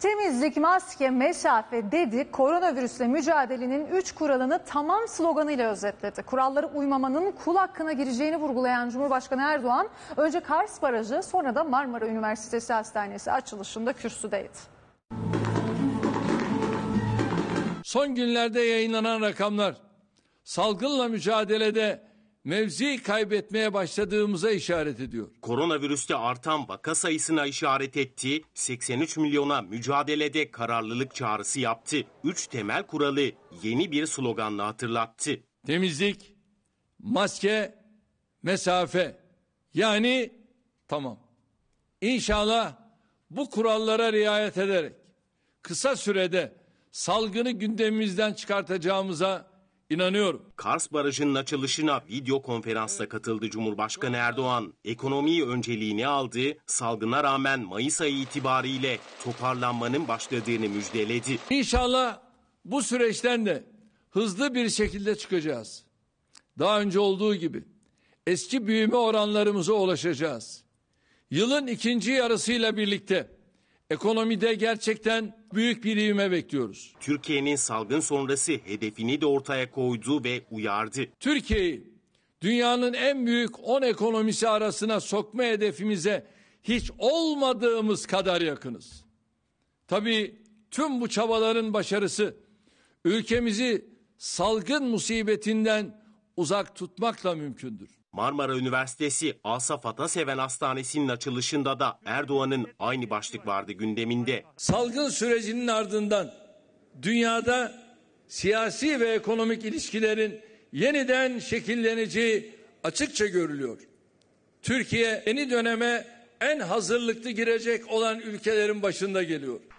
Temizlik, maske, mesafe dedi koronavirüsle mücadelenin 3 kuralını tamam sloganıyla özetledi. Kuralları uymamanın kul hakkına gireceğini vurgulayan Cumhurbaşkanı Erdoğan önce Kars Barajı sonra da Marmara Üniversitesi Hastanesi açılışında kürsüdeydi. Son günlerde yayınlanan rakamlar salgınla mücadelede mevzi kaybetmeye başladığımıza işaret ediyor. Koronavirüste artan vaka sayısına işaret etti, 83 milyona mücadelede kararlılık çağrısı yaptı. Üç temel kuralı yeni bir sloganla hatırlattı. Temizlik, maske, mesafe. Yani tamam. İnşallah bu kurallara riayet ederek kısa sürede salgını gündemimizden çıkartacağımıza İnanıyorum. Kars Barajı'nın açılışına video konferansta katıldı Cumhurbaşkanı Erdoğan. Ekonomiyi önceliğini aldı, salgına rağmen Mayıs ayı itibariyle toparlanmanın başladığını müjdeledi. İnşallah bu süreçten de hızlı bir şekilde çıkacağız. Daha önce olduğu gibi eski büyüme oranlarımıza ulaşacağız. Yılın ikinci yarısıyla birlikte Ekonomide gerçekten büyük bir ivme bekliyoruz. Türkiye'nin salgın sonrası hedefini de ortaya koydu ve uyardı. Türkiye'yi dünyanın en büyük 10 ekonomisi arasına sokma hedefimize hiç olmadığımız kadar yakınız. Tabii tüm bu çabaların başarısı ülkemizi salgın musibetinden uzak tutmakla mümkündür. Marmara Üniversitesi Asaf Ataseven Hastanesi'nin açılışında da Erdoğan'ın aynı başlık vardı gündeminde. Salgın sürecinin ardından dünyada siyasi ve ekonomik ilişkilerin yeniden şekilleneceği açıkça görülüyor. Türkiye yeni döneme en hazırlıklı girecek olan ülkelerin başında geliyor.